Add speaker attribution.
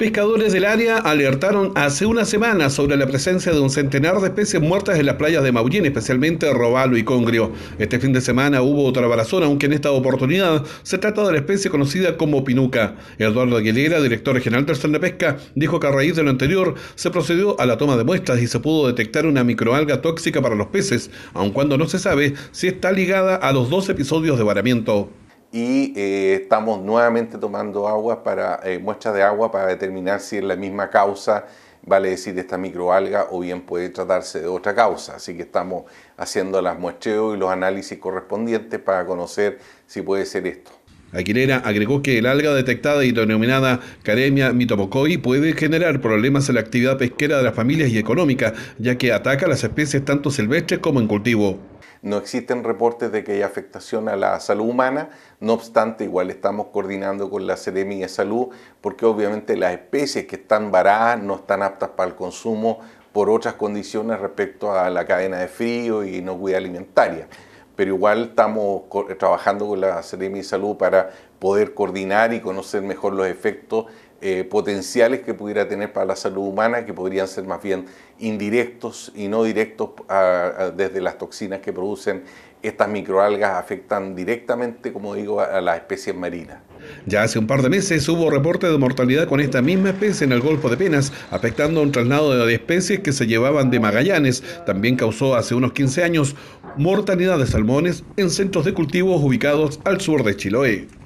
Speaker 1: Pescadores del área alertaron hace una semana sobre la presencia de un centenar de especies muertas en las playas de Maullín, especialmente robalo y congrio. Este fin de semana hubo otra varazón, aunque en esta oportunidad se trata de la especie conocida como pinuca. Eduardo Aguilera, director general del Centro de Pesca, dijo que a raíz de lo anterior se procedió a la toma de muestras y se pudo detectar una microalga tóxica para los peces, aun cuando no se sabe
Speaker 2: si está ligada a los dos episodios de varamiento y eh, estamos nuevamente tomando para, eh, muestras de agua para determinar si es la misma causa, vale decir, esta microalga o bien puede tratarse de otra causa. Así que estamos haciendo las muestreos y los análisis correspondientes para conocer si puede ser esto. Aquilera agregó que el
Speaker 1: alga detectada y denominada Caremia mitopocoi puede generar problemas en la actividad pesquera de las familias y económica, ya que ataca a las especies tanto silvestres como en cultivo
Speaker 2: no existen reportes de que haya afectación a la salud humana, no obstante igual estamos coordinando con la Seremi de Salud porque obviamente las especies que están varadas no están aptas para el consumo por otras condiciones respecto a la cadena de frío y no cuida alimentaria pero igual estamos trabajando con la Seremi de Salud para poder coordinar y conocer mejor los efectos eh, potenciales que pudiera tener para la salud humana, que podrían ser más bien indirectos y no directos desde las toxinas que producen estas microalgas afectan directamente, como digo, a, las especies marinas. Ya hace
Speaker 1: un par de meses hubo reporte de mortalidad con esta misma especie en el Golfo de Penas, afectando a un traslado de especies que se llevaban de Magallanes. También causó hace unos 15 años mortalidad de salmones en centros de cultivos ubicados al sur de Chiloé.